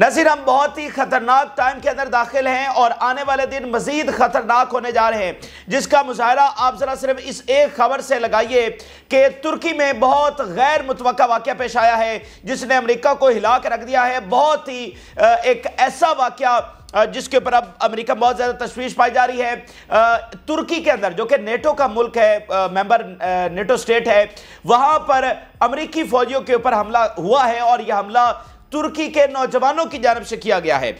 नजीर हम बहुत ही खतरनाक टाइम के अंदर दाखिल हैं और आने वाले दिन मजीद खतरनाक होने जा रहे हैं जिसका मुजाहरा आप जरा सिर्फ इस एक खबर से लगाइए कि तुर्की में बहुत गैर मुतव वाक्य पेश आया है जिसने अमरीका को हिला के रख दिया है बहुत ही एक ऐसा वाक्य जिसके ऊपर अब अमेरिका बहुत ज़्यादा तशवीश पाई जा रही है तुर्की के अंदर जो कि नेटो का मुल्क है मेंबर नेटो स्टेट है वहाँ पर अमेरिकी फौजियों के ऊपर हमला हुआ है और यह हमला तुर्की के नौजवानों की जानब से किया गया है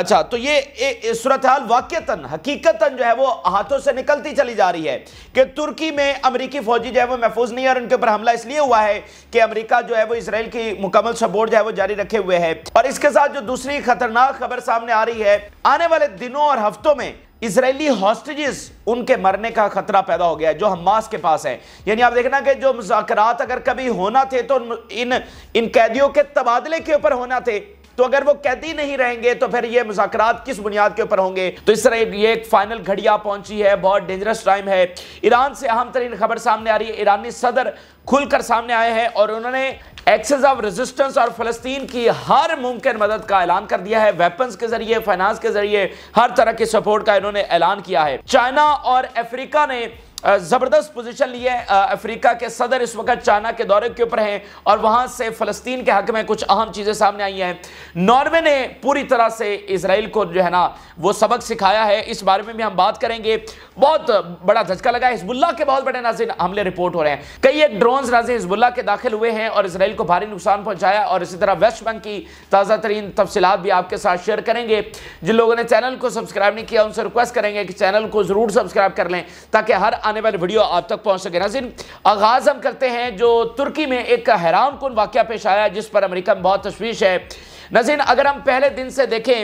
अच्छा तो ये सूरत हाल वाक्यतन हकीकतन जो है वो हाथों से निकलती चली जा रही है कि तुर्की में अमरीकी फौजी जो है वो महफूज नहीं है और उनके ऊपर हमला इसलिए हुआ है कि अमरीका जो है वो इसराइल की मुकम्मल सपोर्ट जो है वो जारी रखे हुए है और इसके साथ जो दूसरी खतरनाक खबर सामने आ रही है आने वाले दिनों और हफ्तों में इसराइली हॉस्टेजेस उनके मरने का खतरा पैदा हो गया है जो हमास के पास है यानी आप देखना कि जो मुजाकरात अगर कभी होना थे तो इन इन कैदियों के तबादले के ऊपर होना थे तो अगर वो कैदी नहीं रहेंगे तो फिर ये मुजाकरात किस बुनियाद के ऊपर होंगे तो इस तरह ये एक फाइनल घड़िया पहुंची है बहुत डेंजरस टाइम है ईरान से अहम तरीन खबर सामने आ रही है ईरानी सदर खुलकर सामने आए हैं और उन्होंने एक्सेस ऑफ रेजिस्टेंस और फलस्तीन की हर मुमकिन मदद का ऐलान कर दिया है वेपन्स के जरिए फाइनेंस के जरिए हर तरह के सपोर्ट का इन्होंने ऐलान किया है चाइना और अफ्रीका ने ज़बरदस्त पोजीशन लिए अफ्रीका के सदर इस वक्त चाइना के दौरे के ऊपर हैं और वहां से फ़लस्तीन के हक में कुछ अहम चीज़ें सामने आई हैं नॉर्वे ने पूरी तरह से इसराइल को जो है ना वो सबक सिखाया है इस बारे में भी हम बात करेंगे बहुत बड़ा झटका लगा हिजबुल्ला के बहुत बड़े नाजिन हमले रिपोर्ट हो रहे हैं कई एक ड्रोन नाजिन हिजबुल्ला के दाखिल हुए हैं और इसराइल को भारी नुकसान पहुंचाया और इसी तरह वेस्ट बैंक की ताज़ा तरीन भी आपके साथ शेयर करेंगे जिन लोगों ने चैनल को सब्सक्राइब नहीं किया उनसे रिक्वेस्ट करेंगे कि चैनल को ज़रूर सब्सक्राइब कर लें ताकि हर आने वाले वीडियो आप तक पहुंच सके नाजिन आगाज़ हम करते हैं जो तुर्की में एक हैरान कन वाक़ पेश आया जिस पर अमरीका में बहुत तशवीश है नाजिन अगर हम पहले दिन से देखें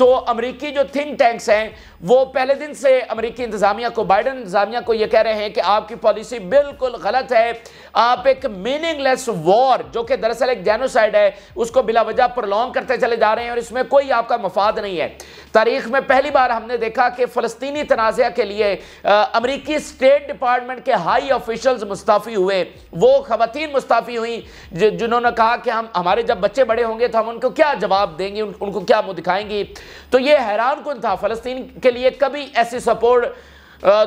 तो अमरीकी जो थिंक टैंक्स हैं वो पहले दिन से अमरीकी इंतज़ामिया को बाइडन इंतज़ामिया को ये कह रहे हैं कि आपकी पॉलिसी बिल्कुल गलत है आप एक मीनिंगलेस वॉर जो कि दरअसल एक जैनोसाइड है उसको बिला वजह प्रलॉन्ग करते चले जा रहे हैं और इसमें कोई आपका मफाद नहीं है तारीख में पहली बार हमने देखा कि फ़लस्तनी तनाज़ के लिए अमरीकी स्टेट डिपार्टमेंट के हाई ऑफिशल्स मुस्ताफ़ी हुए वो ख़वान मुस्ताफ़ी हुई जिन्होंने कहा कि हम हमारे जब बच्चे बड़े होंगे तो हम उनको क्या जवाब देंगे उन, उनको क्या मुँह दिखाएंगी तो ये हैरान कन था फ़लस्तीन के लिए कभी ऐसी सपोर्ट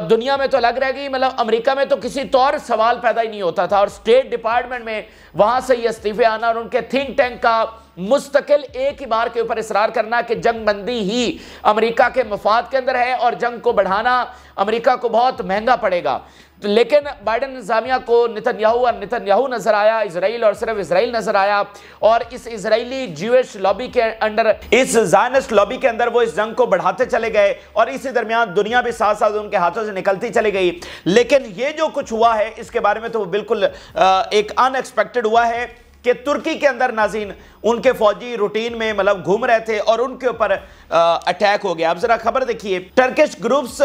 दुनिया में तो लग रह गई मतलब अमेरिका में तो किसी तौर तो सवाल पैदा ही नहीं होता था और स्टेट डिपार्टमेंट में वहाँ से ये इस्तीफे आना और उनके थिंक टैंक का मुस्तकिल एक ही बार के ऊपर इसरार करना कि जंग बंदी ही अमेरिका के मफाद के अंदर है और जंग को बढ़ाना अमेरिका को बहुत महंगा पड़ेगा लेकिन बाइडन इंतजामिया को याहू और याहू नजर आया इसराइल और सिर्फ इसराइल नजर आया और इस इसराइली जीविश लॉबी के अंडर इस जायनस्ट लॉबी के अंदर वो इस जंग को बढ़ाते चले गए और इसी दरमियान दुनिया भी साथ साथ उनके हाथों से निकलती चली गई लेकिन ये जो कुछ हुआ है इसके बारे में तो वो बिल्कुल एक अनएक्सपेक्टेड हुआ है कि तुर्की के अंदर नाजीन उनके फौजी रूटीन में मतलब घूम रहे थे और उनके ऊपर अटैक हो गया अब जरा खबर देखिए Turkish groups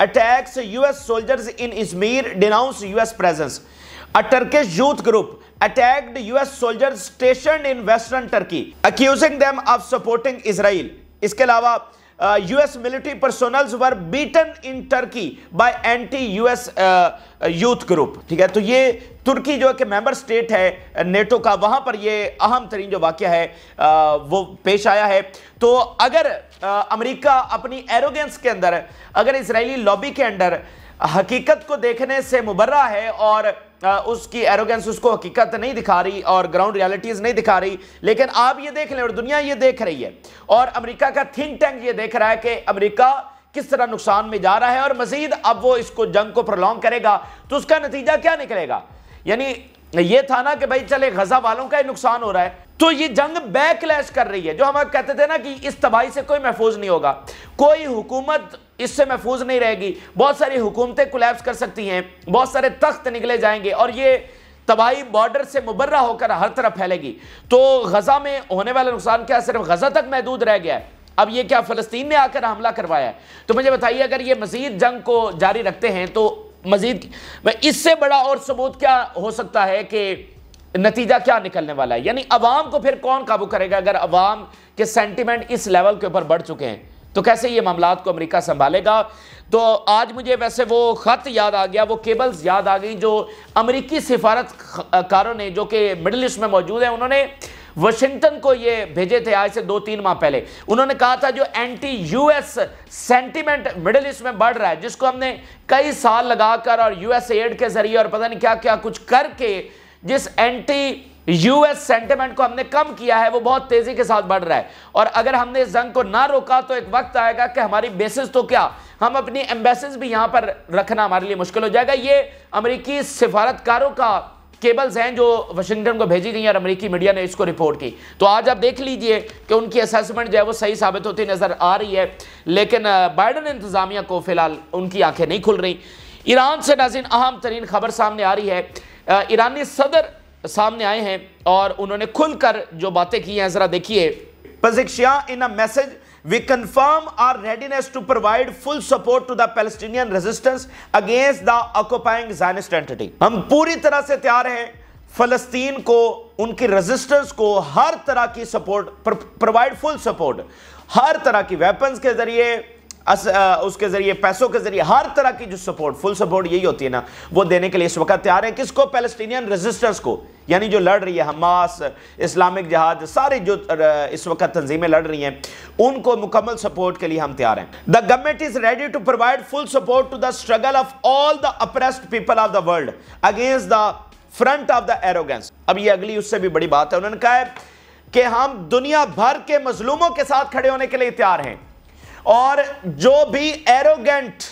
attacks US soldiers in Izmir denounce US presence a Turkish youth group attacked US soldiers station in western Turkey accusing them of supporting Israel इसके अलावा US military personnels were beaten in Turkey by anti US youth group ठीक है तो ये तुर्की जो कि member state है NATO का वहां पर ये अहम तरीन जो वाक्य है आ, वो पेश आया है तो अगर अमेरिका अपनी एरोगेंस के अंदर अगर इसराइली लॉबी के अंदर हकीकत को देखने से मुबर्रा है और उसकी एरोगेंस उसको हकीकत नहीं दिखा रही और ग्राउंड रियलिटीज़ नहीं दिखा रही लेकिन आप ये देख लें और दुनिया ये देख रही है और अमेरिका का थिंक टैंक ये देख रहा है कि अमेरिका किस तरह नुकसान में जा रहा है और मजीद अब वो इसको जंग को प्रोलॉन्ग करेगा तो उसका नतीजा क्या निकलेगा यानी ये था ना कि भाई चले गजा वालों का ही नुकसान हो रहा है तो ये जंग बैकलैश कर रही है जो हम कहते थे ना कि इस तबाही से कोई महफूज नहीं होगा कोई हुकूमत इससे महफूज नहीं रहेगी बहुत सारी हुकूमतें कोलैप्स कर सकती हैं बहुत सारे तख्त निकले जाएंगे और ये तबाही बॉर्डर से मुबर्रा होकर हर तरफ फैलेगी तो गज़ा में होने वाला नुकसान क्या सिर्फ गज़ा तक महदूद रह गया है अब ये क्या फ़लस्तीन ने आकर हमला करवाया है तो मुझे बताइए अगर ये मज़ीद जंग को जारी रखते हैं तो मज़ीद इससे बड़ा और सबूत क्या हो सकता है कि नतीजा क्या निकलने वाला है यानी अवाम को फिर कौन काबू करेगा अगर अवाम के सेंटिमेंट इस लेवल के ऊपर बढ़ चुके हैं तो कैसे ये मामला को अमेरिका संभालेगा तो आज मुझे वैसे वो ख़त याद आ गया वो केबल्स याद आ गई जो अमेरिकी सिफारतकारों ने जो कि मिडल ईस्ट में मौजूद है उन्होंने वाशिंगटन को ये भेजे थे आज से दो तीन माह पहले उन्होंने कहा था जो anti US sentiment Middle East में बढ़ रहा है जिसको हमने कई साल लगाकर और यूएस एड के जरिए और पता नहीं क्या क्या कुछ करके जिस एंटी यूएस सेंटिमेंट को हमने कम किया है वो बहुत तेजी के साथ बढ़ रहा है और अगर हमने इस जंग को ना रोका तो एक वक्त आएगा कि हमारी बेसिस तो क्या हम अपनी एम्बेसिस भी यहां पर रखना हमारे लिए मुश्किल हो जाएगा ये अमरीकी सिफारतकारों का केबल्स हैं जो वाशिंगटन को भेजी गई हैं और अमरीकी मीडिया ने इसको रिपोर्ट की तो आज आप देख लीजिए कि उनकी असेसमेंट जो है वो सही साबित होती नज़र आ रही है लेकिन बाइडन इंतज़ामिया को फ़िलहाल उनकी आंखें नहीं खुल रही ईरान से नाजिन अहम तरीन खबर सामने आ रही है ईरानी सदर सामने आए हैं और उन्होंने खुलकर जो बातें की हैं जरा देखिए in a message we confirm our readiness to provide full support to the Palestinian resistance against the occupying Zionist entity हम पूरी तरह से तैयार हैं फलस्तीन को उनकी रेजिस्टेंस को हर तरह की सपोर्ट प्रोवाइड फुल सपोर्ट हर तरह की वेपन्स के जरिए अस, आ, उसके जरिए पैसों के जरिए हर तरह की जो सपोर्ट फुल सपोर्ट यही होती है ना वो देने के लिए इस वक्त तैयार है किसको पैलेस्टीनियन रेजिस्टेंस को यानी जो लड़ रही है हमास इस्लामिक जहाज सारी जो इस वक्त तंजीमें लड़ रही हैं उनको मुकम्मल सपोर्ट के लिए हम तैयार हैं the government is ready to provide full support to the struggle of all the oppressed people of the world against the front of the arrogance अब ये अगली उससे भी बड़ी बात है उन्होंने कहा है कि हम दुनिया भर के मजलूमों के साथ खड़े होने के लिए तैयार हैं और जो भी एरोगेंट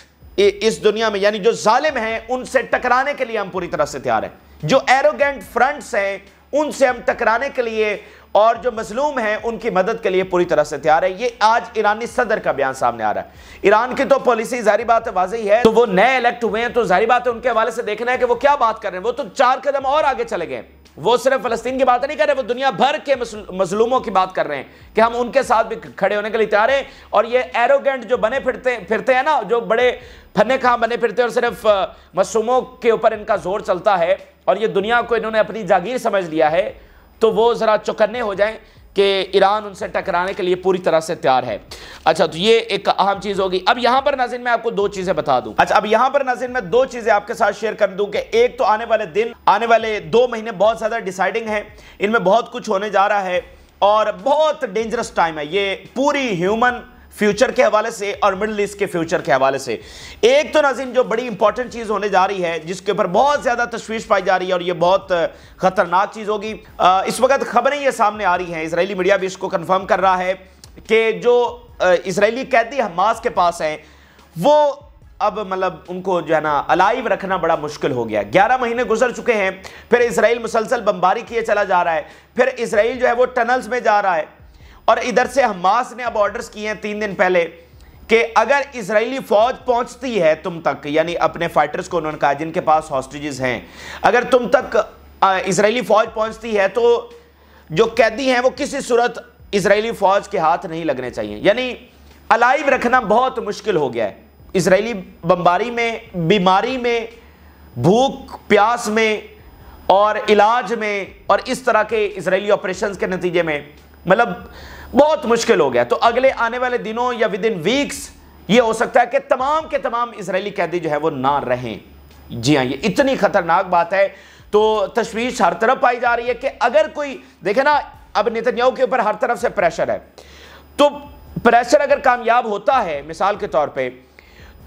इस दुनिया में यानी जो जालिम है उनसे टकराने के लिए हम पूरी तरह से तैयार हैं जो एरोगेंट फ्रंट्स हैं उनसे हम टकराने के लिए और जो मजलूम हैं उनकी मदद के लिए पूरी तरह से तैयार है ये आज ईरानी सदर का बयान सामने आ रहा है ईरान की तो पॉलिसी जारी बात वाजी है तो वो नए इलेक्ट हुए हैं तो जारी बात है उनके हवाले से देखना है कि वो क्या बात कर रहे हैं वो तो चार कदम और आगे चले गए वो सिर्फ फलस्तीन की बात नहीं कर रहे वो दुनिया भर के मजलूमों की बात कर रहे हैं कि हम उनके साथ भी खड़े होने के लिए तैयार हैं और ये एरोगेंट जो बने फिरते फिरते हैं ना जो बड़े फने कहाँ बने फिरते हैं और सिर्फ मसूमों के ऊपर इनका जोर चलता है और ये दुनिया को इन्होंने अपनी जागीर समझ लिया है तो वो ज़रा चौकन्ने हो जाए कि ईरान उनसे टकराने के लिए पूरी तरह से तैयार है अच्छा तो ये एक अहम चीज़ होगी अब यहाँ पर नाजिन में आपको दो चीज़ें बता दूं अच्छा अब यहाँ पर नाजिन में दो चीज़ें आपके साथ शेयर कर दूँ कि एक तो आने वाले दिन आने वाले दो महीने बहुत ज़्यादा डिसाइडिंग है इनमें बहुत कुछ होने जा रहा है और बहुत डेंजरस टाइम है ये पूरी ह्यूमन फ्यूचर के हवाले से और मिडल ईस्ट के फ्यूचर के हवाले से एक तो नाजिम जो बड़ी इंपॉर्टेंट चीज़ होने जा रही है जिसके ऊपर बहुत ज़्यादा तशवीश पाई जा रही है और ये बहुत ख़तरनाक चीज़ होगी इस वक्त खबरें ये सामने आ रही हैं इसराइली मीडिया भी इसको कन्फर्म कर रहा है कि जो इसराइली कैदी हमास के पास हैं वो अब मतलब उनको जो है ना अलाइव रखना बड़ा मुश्किल हो गया ग्यारह महीने गुजर चुके हैं फिर इसराइल मुसलसल बमबारी किए चला जा रहा है फिर इसराइल जो है वो टनल्स में जा रहा है और इधर से हमास ने अब ऑर्डर्स किए हैं तीन दिन पहले कि अगर इसराइली फौज पहुंचती है तुम तक यानी अपने फाइटर्स को उन्होंने कहा जिनके पास हॉस्टेजेस हैं अगर तुम तक इसराइली फौज पहुंचती है तो जो कैदी हैं वो किसी सूरत इसराइली फौज के हाथ नहीं लगने चाहिए यानी अलाइव रखना बहुत मुश्किल हो गया है इसराइली बम्बारी में बीमारी में भूख प्यास में और इलाज में और इस तरह के इसराइली ऑपरेशन के नतीजे में मतलब बहुत मुश्किल हो गया तो अगले आने वाले दिनों या विद इन वीक्स ये हो सकता है कि तमाम के तमाम इसराइली कैदी जो है वो ना रहें जी हाँ ये इतनी खतरनाक बात है तो तशवीश हर तरफ पाई जा रही है कि अगर कोई देखे ना अब नितनयाओ के ऊपर हर तरफ से प्रेशर है तो प्रेशर अगर कामयाब होता है मिसाल के तौर पे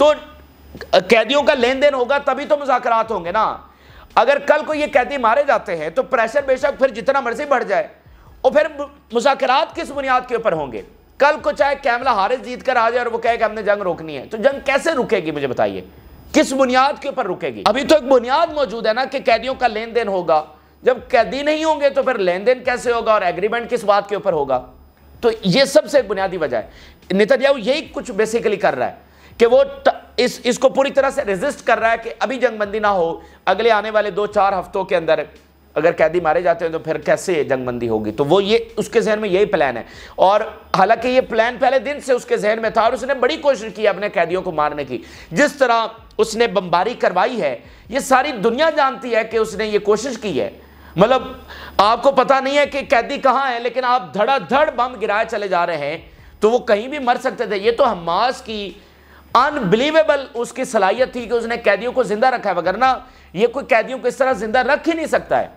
तो कैदियों का लेन देन होगा तभी तो मुजाकर होंगे ना अगर कल को ये कैदी मारे जाते हैं तो प्रेशर बेशक फिर जितना मर्जी बढ़ जाए और फिर मुजाकरात किस बुनियाद के ऊपर होंगे कल को चाहे कैमला हारिस जीत कर आ जाए और वो कहे कि हमने जंग रोकनी है तो जंग कैसे रुकेगी मुझे बताइए किस बुनियाद के ऊपर रुकेगी अभी तो एक बुनियाद मौजूद है ना कि कैदियों का लेन देन होगा जब कैदी नहीं होंगे तो फिर लेन देन कैसे होगा और एग्रीमेंट किस बात के ऊपर होगा तो ये सबसे एक बुनियादी वजह है नितनयाहू यही कुछ बेसिकली कर रहा है कि वो त, इस इसको पूरी तरह से रेजिस्ट कर रहा है कि अभी जंगबंदी ना हो अगले आने वाले दो चार हफ्तों के अंदर अगर कैदी मारे जाते हैं तो फिर कैसे जंगबंदी होगी तो वो ये उसके जहन में यही प्लान है और हालांकि ये प्लान पहले दिन से उसके जहन में था और उसने बड़ी कोशिश की अपने कैदियों को मारने की जिस तरह उसने बमबारी करवाई है ये सारी दुनिया जानती है कि उसने ये कोशिश की है मतलब आपको पता नहीं है कि कैदी कहाँ है लेकिन आप धड़ाधड़ बम गिराए चले जा रहे हैं तो वो कहीं भी मर सकते थे ये तो हमास की अनबिलीवेबल उसकी सलाहियत थी कि उसने कैदियों को जिंदा रखा है वगरना ये कोई कैदियों को इस तरह जिंदा रख ही नहीं सकता है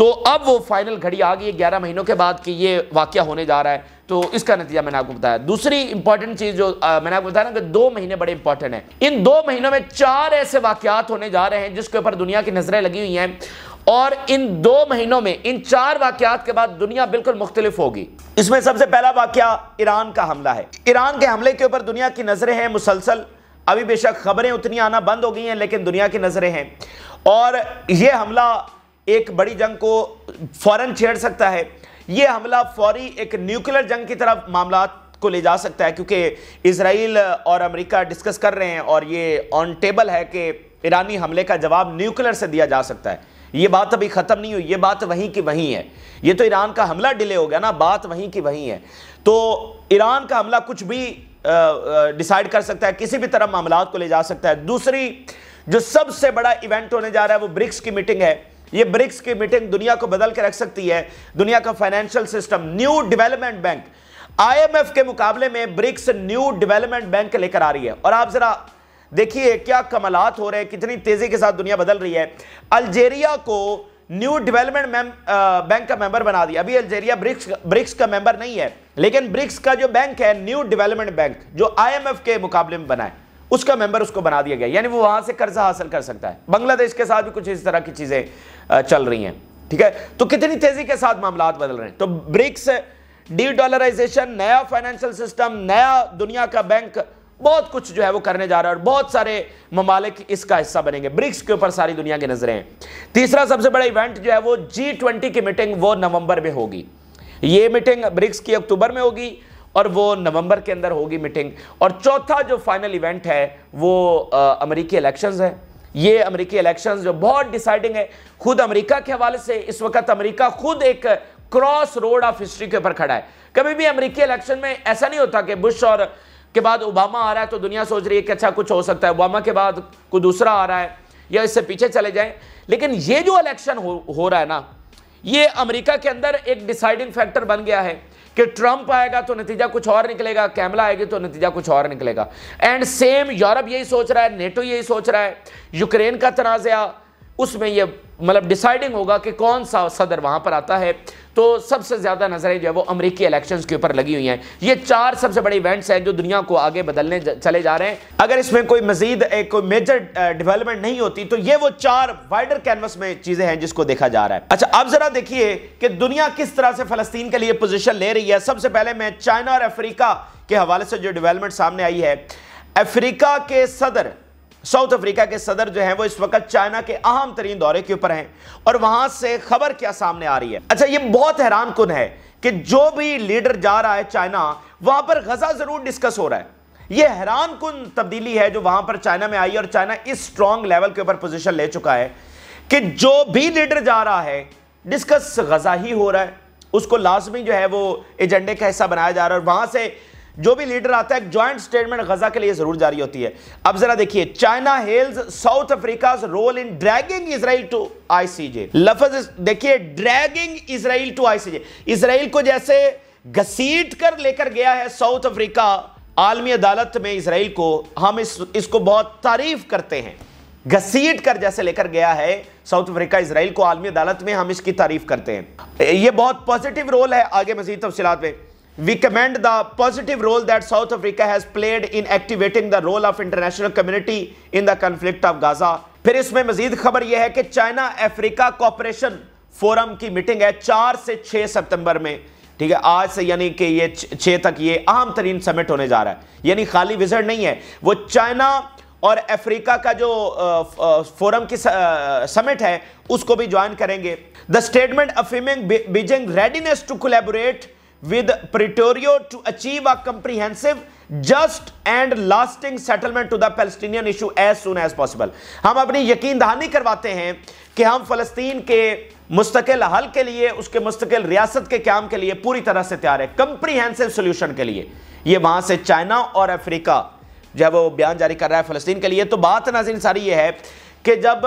तो अब वो फाइनल घड़ी आ गई है ग्यारह महीनों के बाद कि ये वाक्य होने जा रहा है तो इसका नतीजा मैंने आपको बताया दूसरी इंपॉर्टेंट चीज़ जो आ, मैंने आपको बताया ना कि दो महीने बड़े इंपॉर्टेंट हैं इन दो महीनों में चार ऐसे वाक़ात होने जा रहे हैं जिसके ऊपर दुनिया की नज़रें लगी हुई हैं और इन दो महीनों में इन चार वाकयात के बाद दुनिया बिल्कुल मुख्तलिफ होगी इसमें सबसे पहला वाक्य ईरान का हमला है ईरान के हमले के ऊपर दुनिया की नज़रें हैं मुसलसल अभी बेशक खबरें उतनी आना बंद हो गई हैं लेकिन दुनिया की नज़रें हैं और यह हमला एक बड़ी जंग को फौरन छेड़ सकता है यह हमला फौरी एक न्यूक्लियर जंग की तरफ मामला को ले जा सकता है क्योंकि इसराइल और अमेरिका डिस्कस कर रहे हैं और ये ऑन टेबल है कि ईरानी हमले का जवाब न्यूक्लियर से दिया जा सकता है ये बात अभी ख़त्म नहीं हुई ये बात वहीं की वहीं है ये तो ईरान का हमला डिले हो गया ना बात वहीं की वहीं है तो ईरान का हमला कुछ भी डिसाइड कर सकता है किसी भी तरह मामला को ले जा सकता है दूसरी जो सबसे बड़ा इवेंट होने जा रहा है वो ब्रिक्स की मीटिंग है ये ब्रिक्स की मीटिंग दुनिया को बदल के रख सकती है दुनिया का financial system new development bank IMF के मुकाबले में ब्रिक्स न्यू डेवलपमेंट बैंक लेकर आ रही है और आप जरा देखिए क्या कमलात हो रहे हैं कितनी तेजी के साथ दुनिया बदल रही है अल्जेरिया को न्यू डेवलपमेंट बैंक का मेंबर बना दिया अभी अल्जेरिया ब्रिक्स ब्रिक्स का मेंबर नहीं है लेकिन ब्रिक्स का जो बैंक है न्यू डेवलपमेंट बैंक जो आईएमएफ के मुकाबले में बना है उसका मेंबर उसको बना दिया गया यानी वो वहां से कर्जा हासिल कर सकता है बांग्लादेश के साथ भी कुछ इस तरह की चीज़ें चल रही हैं ठीक है तो कितनी तेज़ी के साथ मामला बदल रहे हैं तो ब्रिक्स डी डॉलराइजेशन नया फाइनेंशियल सिस्टम नया दुनिया का बैंक बहुत कुछ जो है वो करने जा रहा है और बहुत सारे ममालिक इसका हिस्सा बनेंगे ब्रिक्स के ऊपर सारी दुनिया की नजरें हैं तीसरा सबसे बड़ा इवेंट जो है वो जी की मीटिंग वो नवंबर में होगी ये मीटिंग ब्रिक्स की अक्टूबर में होगी और वो नवंबर के अंदर होगी मीटिंग और चौथा जो फाइनल इवेंट है वो अमेरिकी इलेक्शंस है ये अमेरिकी इलेक्शंस जो बहुत डिसाइडिंग है खुद अमेरिका के हवाले से इस वक्त अमेरिका खुद एक क्रॉस रोड ऑफ हिस्ट्री के ऊपर खड़ा है कभी भी अमेरिकी इलेक्शन में ऐसा नहीं होता कि बुश और के बाद ओबामा आ रहा है तो दुनिया सोच रही है कि अच्छा कुछ हो सकता है ओबामा के बाद कोई दूसरा आ रहा है या इससे पीछे चले जाएं लेकिन ये जो इलेक्शन हो, हो रहा है ना ये अमेरिका के अंदर एक डिसाइडिंग फैक्टर बन गया है कि ट्रंप आएगा तो नतीजा कुछ और निकलेगा कैमला आएगी तो नतीजा कुछ और निकलेगा एंड सेम यूरोप यही सोच रहा है नेटो यही सोच रहा है यूक्रेन का तनाज़ा उसमें ये मतलब डिसाइडिंग होगा कि कौन सा सदर वहां पर आता है तो सबसे ज़्यादा नज़रें जो है वो अमरीकी इलेक्शंस के ऊपर लगी हुई हैं ये चार सबसे बड़े इवेंट्स हैं जो दुनिया को आगे बदलने चले जा रहे हैं अगर इसमें कोई मजीद एक कोई मेजर डेवलपमेंट नहीं होती तो ये वो चार वाइडर कैनवस में चीज़ें हैं जिसको देखा जा रहा है अच्छा अब ज़रा देखिए कि दुनिया किस तरह से फ़लस्तीन के लिए पोजिशन ले रही है सबसे पहले मैं चाइना और अफ्रीका के हवाले से जो डिवेलपमेंट सामने आई है अफ्रीका के सदर साउथ अफ्रीका के सदर जो है वो इस वक्त चाइना के अहम तरीन दौरे के ऊपर हैं और वहां से खबर क्या सामने आ रही है अच्छा ये बहुत हैरान कन है कि जो भी लीडर जा रहा है चाइना वहां पर गजा जरूर डिस्कस हो रहा है यह हैरान कन तब्दीली है जो वहां पर चाइना में आई और चाइना इस स्ट्रांग लेवल के ऊपर पोजिशन ले चुका है कि जो भी लीडर जा रहा है डिस्कस गजा ही हो रहा है उसको लाजमी जो है वो एजेंडे का हिस्सा बनाया जा रहा है और वहां से जो भी लीडर आता है ज्वाइंट स्टेटमेंट गजा के लिए जरूर जारी होती है अब जरा देखिए China hails South Africa role in dragging Israel to ICJ लफज देखिए dragging Israel to ICJ Israel को जैसे घसीट कर लेकर गया है साउथ अफ्रीका आलमी अदालत में इसराइल को हम इस इसको बहुत तारीफ करते हैं घसीट कर जैसे लेकर गया है साउथ अफ्रीका इसराइल को आलमी अदालत में हम इसकी तारीफ करते हैं यह बहुत पॉजिटिव रोल है आगे मजीद तफसीत में We commend the positive role that South Africa has played in activating the role of international community in the conflict of Gaza. phir isme mazid khabar ye hai ki china africa cooperation forum ki meeting hai 4 se 6 september mein theek hai aaj se yani ki ye 6 tak ye aham tarin summit hone ja raha hai yani khali visit nahi hai wo china और Africa का जो forum की summit है उसको भी join करेंगे the statement affirming Beijing readiness to collaborate with Pretoria to achieve a comprehensive just and lasting settlement to the Palestinian issue as soon as possible हम अपनी यकीन दहानी करवाते हैं कि हम फलस्तीन के मुस्तकिल हल के लिए उसके मुस्तकिल रियासत के क्या के लिए पूरी तरह से तैयार है कंप्रीहेंसिव सोल्यूशन के लिए यह वहां से चाइना और अफ्रीका जब वो बयान जारी कर रहा है फलस्तीन के लिए तो बात नाजिन सारी यह है कि जब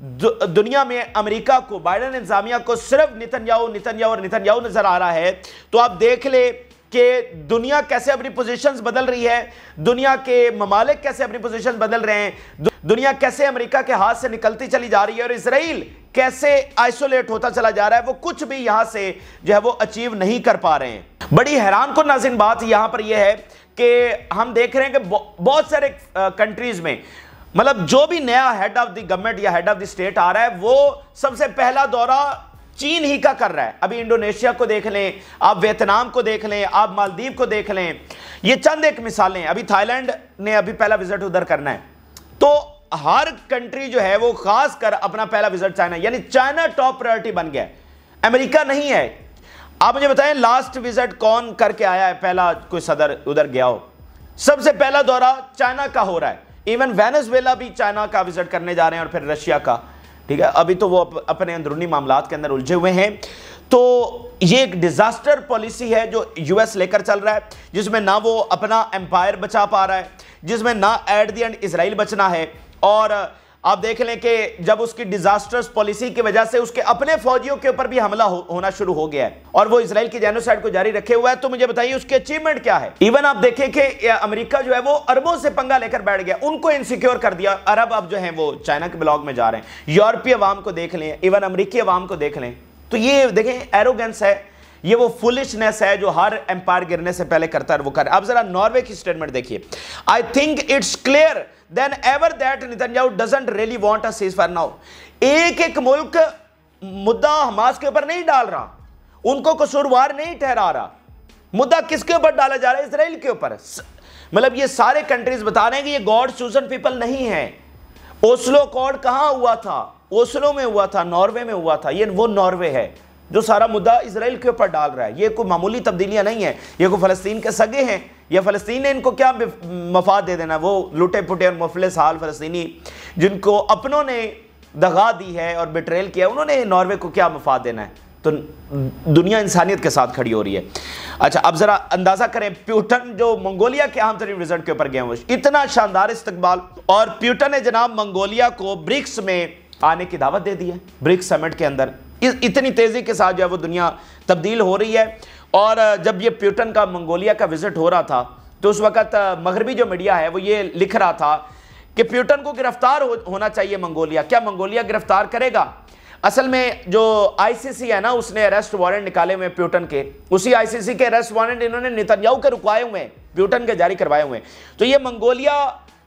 दुनिया में अमेरिका को बाइडन इंतजामिया को सिर्फ नितनयाहू नितनयाहू और नितनयाहू नज़र आ रहा है तो आप देख ले कि दुनिया कैसे अपनी पोजीशंस बदल रही है दुनिया के ममालिक कैसे अपनी पोजीशंस बदल रहे हैं दुनिया कैसे अमेरिका के हाथ से निकलती चली जा रही है और इसराइल कैसे आइसोलेट होता चला जा रहा है वो कुछ भी यहां से जो है वो अचीव नहीं कर पा रहे हैं बड़ी हैरान को नाजिन बात यहां पर यह है कि हम देख रहे हैं कि बहुत सारे कंट्रीज में मतलब जो भी नया हेड ऑफ द गवर्नमेंट या हेड ऑफ द स्टेट आ रहा है वो सबसे पहला दौरा चीन ही का कर रहा है अभी इंडोनेशिया को देख लें आप वियतनाम को देख लें आप मालदीव को देख लें ये चंद एक मिसालें अभी थाईलैंड ने अभी पहला विजिट उधर करना है तो हर कंट्री जो है वो खास कर अपना पहला विजिट चाइना यानी चाइना टॉप प्रायोरिटी बन गया है अमेरिका नहीं है आप मुझे बताएं लास्ट विजिट कौन करके आया है पहला कोई सदर उधर गया हो सबसे पहला दौरा चाइना का हो रहा है इवन वेनेजुएला भी चाइना का विजिट करने जा रहे हैं और फिर रशिया का ठीक है अभी तो वो अपने अंदरूनी मामला के अंदर उलझे हुए हैं तो ये एक डिजास्टर पॉलिसी है जो यूएस लेकर चल रहा है जिसमें ना वो अपना एम्पायर बचा पा रहा है जिसमें ना एट दी एंड इसराइल बचना है और आप देख लें कि जब उसकी डिजास्टर्स पॉलिसी की वजह से उसके अपने फौजियों के ऊपर भी हमला हो, होना शुरू हो गया है और वो इसराइल की जैनोसाइड को जारी रखे हुआ है तो मुझे बताइए उसकी अचीवमेंट क्या है इवन आप देखें कि अमेरिका जो है वो अरबों से पंगा लेकर बैठ गया उनको इनसिक्योर कर दिया अरब अब जो है वो चाइना के ब्लॉग में जा रहे हैं यूरोपीय अवाम को देख लें इवन अमरीकी अवाम को देख लें तो ये देखें एरोगेंस है ये वो फुलिशनेस है जो हर एम्पायर गिरने से पहले करता है वो कर अब जरा नॉर्वे की स्टेटमेंट देखिए I think it's clear than ever that Netanyahu doesn't really want a cease now एक एक मुल्क मुद्दा हमास के ऊपर नहीं डाल रहा उनको कसूरवार नहीं ठहरा रहा मुद्दा किसके ऊपर डाला जा रहा है इसराइल के ऊपर मतलब ये सारे कंट्रीज बता रहे हैं कि ये गॉड चूजन पीपल नहीं है ओस्लो कॉर्ड कहाँ हुआ था ओस्लो में हुआ था नॉर्वे में हुआ था ये वो नॉर्वे है जो सारा मुद्दा इसराइल के ऊपर डाल रहा है ये कोई मामूली तब्दीलियाँ नहीं है ये कोई फ़लस्तीन के सगे हैं या फ़लस्तीन ने इनको क्या मफाद दे देना वो लुटे पुटे और मुफलिस हाल फ़लस्तनी जिनको अपनों ने दगा दी है और बिट्रेल किया उन्होंने नॉर्वे को क्या मफाद देना है तो दुनिया इंसानियत के साथ खड़ी हो रही है अच्छा अब ज़रा अंदाज़ा करें प्यूटन जो मंगोलिया के अहम तरीन रिजल्ट के ऊपर गए इतना शानदार इस्तकबाल और प्यूटन ने जनाब मंगोलिया को ब्रिक्स में आने की दावत दे दी है ब्रिक्स समिट के अंदर इतनी तेज़ी के साथ जो है वो दुनिया तब्दील हो रही है और जब ये प्यूटन का मंगोलिया का विज़िट हो रहा था तो उस वक्त मगरबी जो मीडिया है वो ये लिख रहा था कि प्यूटन को गिरफ्तार हो, होना चाहिए मंगोलिया क्या मंगोलिया गिरफ्तार करेगा असल में जो आईसीसी है ना उसने अरेस्ट वारंट निकाले हुए प्यूटन के उसी आईसीसी के अरेस्ट वारंट इन्होंने नितनयाऊ के रुकवाए हुए हैं प्यूटन के जारी करवाए हुए हैं तो ये मंगोलिया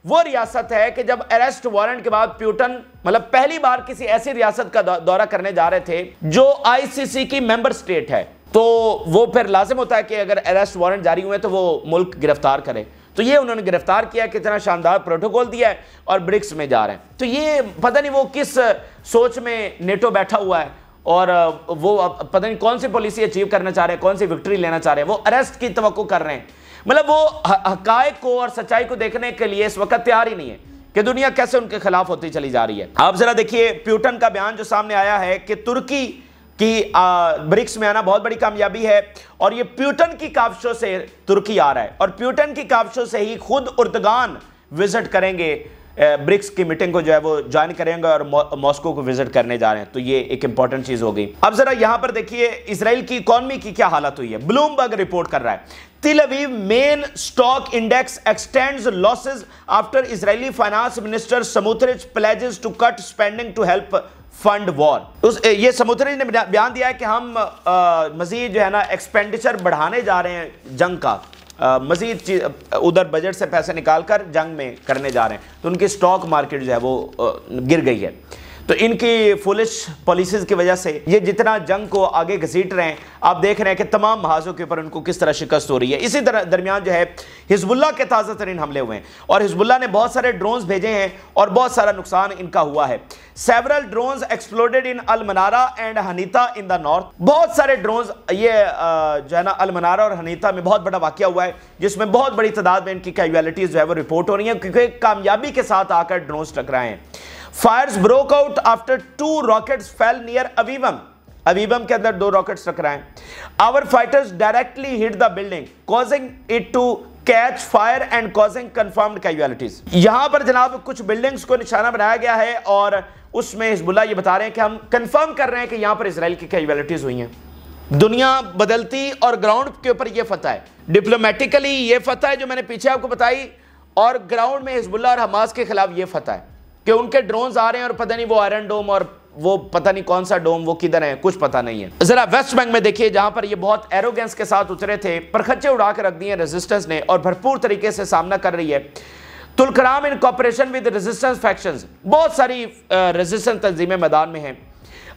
वो रियासत है कि जब अरेस्ट वारंट के बाद प्यूटन मतलब पहली बार किसी ऐसी रियासत का दौरा करने जा रहे थे जो आईसीसी की मेंबर स्टेट है तो वो फिर लाजिम होता है कि अगर अरेस्ट वारंट जारी हुए तो वो मुल्क गिरफ्तार करे तो ये उन्होंने गिरफ्तार किया कितना शानदार प्रोटोकॉल दिया है और ब्रिक्स में जा रहे हैं तो ये पता नहीं वो किस सोच में नेटो बैठा हुआ है और वो पता नहीं कौन सी पॉलिसी अचीव करना चाह रहे हैं कौन सी विक्ट्री लेना चाह रहे हैं वो अरेस्ट की तो कर रहे हैं मतलब वो हकायक को और सच्चाई को देखने के लिए इस वक्त तैयार ही नहीं है कि दुनिया कैसे उनके खिलाफ होती चली जा रही है आप जरा देखिए प्यूटन का बयान जो सामने आया है कि तुर्की कि ब्रिक्स में आना बहुत बड़ी कामयाबी है और ये प्यूटन की काविशों से तुर्की आ रहा है और प्यूटन की काविशों से ही खुद उर्दगान विजिट करेंगे ब्रिक्स की मीटिंग को जो है वो ज्वाइन करेंगे और मॉस्को को विजिट करने जा रहे हैं तो ये एक इंपॉर्टेंट चीज हो गई अब जरा यहां पर देखिए इसराइल की इकोनॉमी की क्या हालत हुई है ब्लूमबर्ग रिपोर्ट कर रहा है Tel Aviv main stock index extends losses after Israeli finance minister Smotrich pledges to cut spending to help fund war उस ये समुद्रिज ने बयान दिया है कि हम मजीद जो है ना एक्सपेंडिचर बढ़ाने जा रहे हैं जंग का मज़ीद उधर बजट से पैसे निकाल कर जंग में करने जा रहे हैं तो उनकी स्टॉक मार्केट जो है वो गिर गई है तो इनकी फुलिश पॉलिसीज की वजह से ये जितना जंग को आगे घसीट रहे हैं आप देख रहे हैं कि तमाम महाजों के ऊपर उनको किस तरह शिकस्त हो रही है इसी तरह दरमियान जो है हिजबुल्ला के ताज़ा तरीन हमले हुए हैं और हिजबुल्ला ने बहुत सारे ड्रोन्स भेजे हैं और बहुत सारा नुकसान इनका हुआ है several drones exploded in Al Manara and Hanita in the north बहुत सारे ड्रोन्स ये जो है ना अलमनारा और हनीता में बहुत बड़ा वाक्य हुआ है जिसमें बहुत बड़ी तादाद में इनकी कैजुअलिटीज़ जो है वो रिपोर्ट हो रही है क्योंकि कामयाबी के साथ आकर ड्रोन्स टकराए हैं fires broke out after two rockets fell near Avivim Avivim के अंदर दो रॉकेट्स टकराए our fighters directly hit the building causing it to catch fire and causing confirmed casualties यहां पर जनाब कुछ बिल्डिंग्स को निशाना बनाया गया है और उसमें हिजबुल्ला ये बता रहे हैं कि हम कंफर्म कर रहे हैं कि यहां पर इसराइल की कैजुअलिटीज हुई हैं दुनिया बदलती और ग्राउंड के ऊपर यह फतह है डिप्लोमेटिकली ये फतह है जो मैंने पीछे आपको बताई और ग्राउंड में हिजबुल्ला और हमास के खिलाफ ये फतह है कि उनके ड्रोन्स आ रहे हैं और पता नहीं वो आयरन डोम और वो पता नहीं कौन सा डोम वो किधर है कुछ पता नहीं है जरा वेस्ट बैंक में देखिए जहां पर ये बहुत एरोगेंस के साथ उतरे थे परखच्चे उड़ा के रख दिए रेजिस्टेंस ने और भरपूर तरीके से सामना कर रही है Tulkarm in cooperation with resistance faction बहुत सारी रेजिस्टेंस तंजीमें मैदान में हैं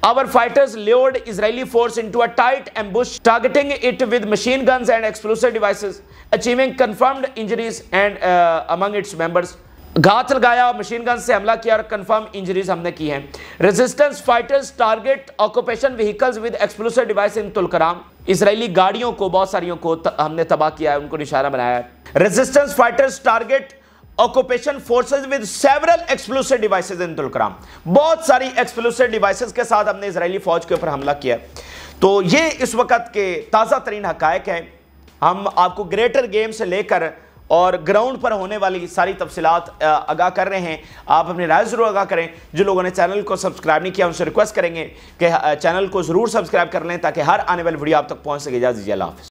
Our fighters lured Israeli force into a tight ambush, targeting it with machine guns and explosive devices, achieving confirmed injuries and uh, among its members. घात लगाया और machine gun से हमला किया और कंफर्म इंजरीज हमने की हैं resistance fighters target occupation vehicles with explosive device in Tulkarm इसराइली गाड़ियों को बहुत सारियों को हमने तबाह किया है उनको निशाना बनाया है resistance fighters target occupation forces with several explosive devices in Tulkarm बहुत सारी एक्सप्लोसिव डिवाइसेज के साथ हमने इसराइली फौज के ऊपर हमला किया तो ये इस वक्त के ताज़ा तरीन हकायक हैं हम आपको ग्रेटर गेम से लेकर और ग्राउंड पर होने वाली सारी तफसीत आगाह कर रहे हैं आप अपनी राय ज़रूर आगा करें जो लोगों ने चैनल को सब्सक्राइब नहीं किया उनसे रिक्वेस्ट करेंगे कि चैनल को ज़रूर सब्सक्राइब कर लें ताकि हर आने वाली वीडियो आप तक पहुँच सके इजाज़ दीजिए